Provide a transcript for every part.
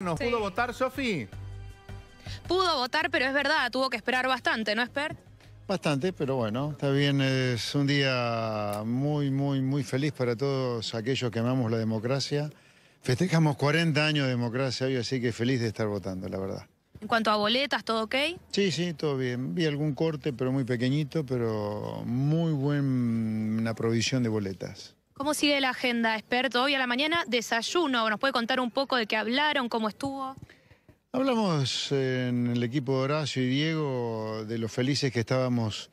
¿Nos pudo votar, Sofi? Pudo votar, pero es verdad, tuvo que esperar bastante, ¿no, Esper? Bastante, pero bueno, está bien, es un día muy, muy, muy feliz para todos aquellos que amamos la democracia. Festejamos 40 años de democracia hoy, así que feliz de estar votando, la verdad. En cuanto a boletas, ¿todo ok? Sí, sí, todo bien. Vi algún corte, pero muy pequeñito, pero muy buena provisión de boletas. ¿Cómo sigue la agenda, experto? Hoy a la mañana, desayuno. ¿Nos puede contar un poco de qué hablaron, cómo estuvo? Hablamos en el equipo de Horacio y Diego de lo felices que estábamos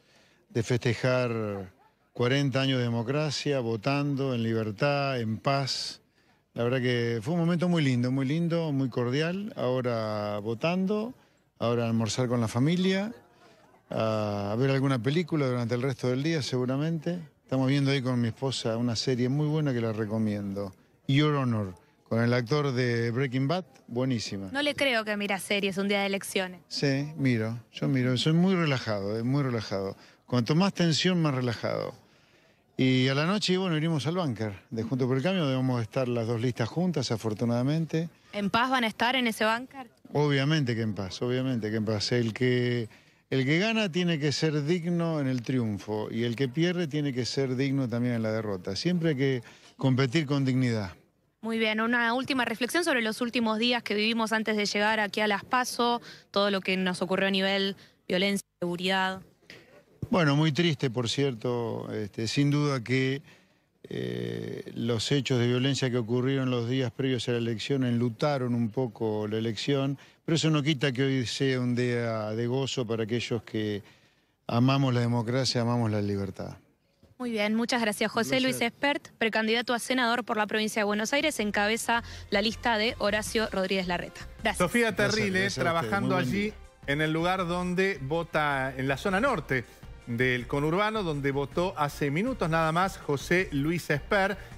de festejar 40 años de democracia, votando en libertad, en paz. La verdad que fue un momento muy lindo, muy lindo, muy cordial. Ahora votando, ahora almorzar con la familia, a ver alguna película durante el resto del día seguramente. Estamos viendo ahí con mi esposa una serie muy buena que la recomiendo, Your Honor, con el actor de Breaking Bad, buenísima. No le creo que mira series un día de elecciones. Sí, miro, yo miro, soy muy relajado, es eh, muy relajado. Cuanto más tensión, más relajado. Y a la noche, bueno, iremos al búnker de Junto por el Cambio, debemos estar las dos listas juntas, afortunadamente. ¿En paz van a estar en ese búnker? Obviamente que en paz, obviamente que en paz. El que el que gana tiene que ser digno en el triunfo y el que pierde tiene que ser digno también en la derrota. Siempre hay que competir con dignidad. Muy bien, una última reflexión sobre los últimos días que vivimos antes de llegar aquí a Las Paso, todo lo que nos ocurrió a nivel violencia, seguridad. Bueno, muy triste, por cierto, este, sin duda que eh, los hechos de violencia que ocurrieron los días previos a la elección enlutaron un poco la elección, pero eso no quita que hoy sea un día de gozo para aquellos que amamos la democracia, amamos la libertad. Muy bien, muchas gracias. José Luis Espert, precandidato a senador por la provincia de Buenos Aires, encabeza la lista de Horacio Rodríguez Larreta. Sofía Terriles, trabajando allí en el lugar donde vota en la zona norte del conurbano, donde votó hace minutos nada más José Luis Esper.